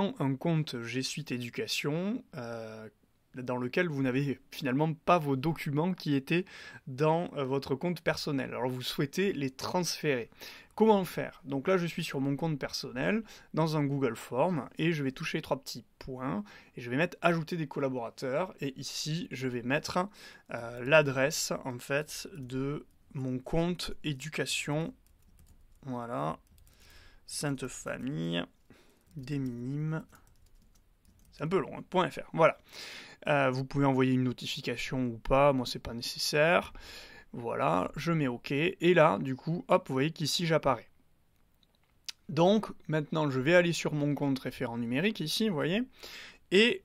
un compte G Suite Éducation euh, dans lequel vous n'avez finalement pas vos documents qui étaient dans euh, votre compte personnel. Alors vous souhaitez les transférer. Comment faire Donc là je suis sur mon compte personnel dans un Google Form et je vais toucher trois petits points et je vais mettre ajouter des collaborateurs et ici je vais mettre euh, l'adresse en fait de mon compte éducation. Voilà. Sainte Famille des minimes. C'est un peu long, hein. point .fr, voilà. Euh, vous pouvez envoyer une notification ou pas, moi c'est pas nécessaire. Voilà, je mets OK, et là, du coup, hop, vous voyez qu'ici j'apparais. Donc, maintenant, je vais aller sur mon compte référent numérique, ici, vous voyez, et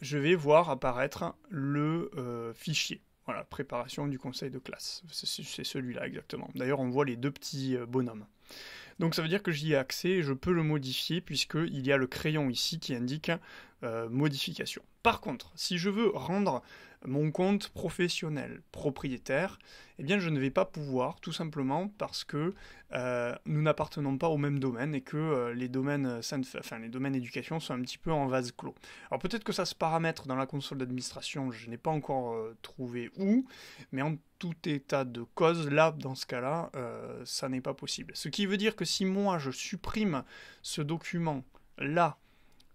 je vais voir apparaître le euh, fichier. Voilà, préparation du conseil de classe. C'est celui-là exactement. D'ailleurs, on voit les deux petits euh, bonhommes. Donc ça veut dire que j'y ai accès et je peux le modifier puisqu'il y a le crayon ici qui indique euh, modification. Par contre, si je veux rendre mon compte professionnel propriétaire, eh bien je ne vais pas pouvoir tout simplement parce que euh, nous n'appartenons pas au même domaine et que euh, les domaines enfin les domaines éducation sont un petit peu en vase clos. Alors peut-être que ça se paramètre dans la console d'administration, je n'ai pas encore euh, trouvé où, mais en tout état de cause, là, dans ce cas-là, ça n'est pas possible. Ce qui veut dire que si moi je supprime ce document là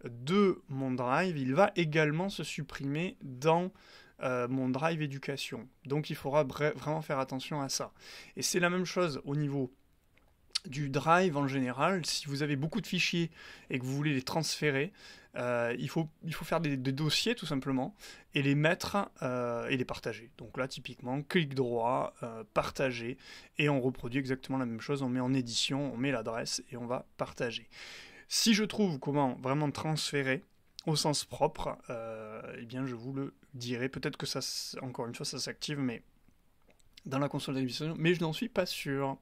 de mon drive, il va également se supprimer dans euh, mon drive éducation. Donc il faudra vraiment faire attention à ça. Et c'est la même chose au niveau du drive en général. Si vous avez beaucoup de fichiers et que vous voulez les transférer, euh, il, faut, il faut faire des, dossiers tout simplement et les mettre euh, et les partager. Donc là, typiquement, clic droit, partager, et on reproduit exactement la même chose. On met en édition, on met l'adresse et on va partager. Si je trouve comment vraiment transférer, au sens propre, euh, eh bien je vous le dirai. Peut-être que ça, encore une fois, ça s'active, mais dans la console d'administration, mais je n'en suis pas sûr.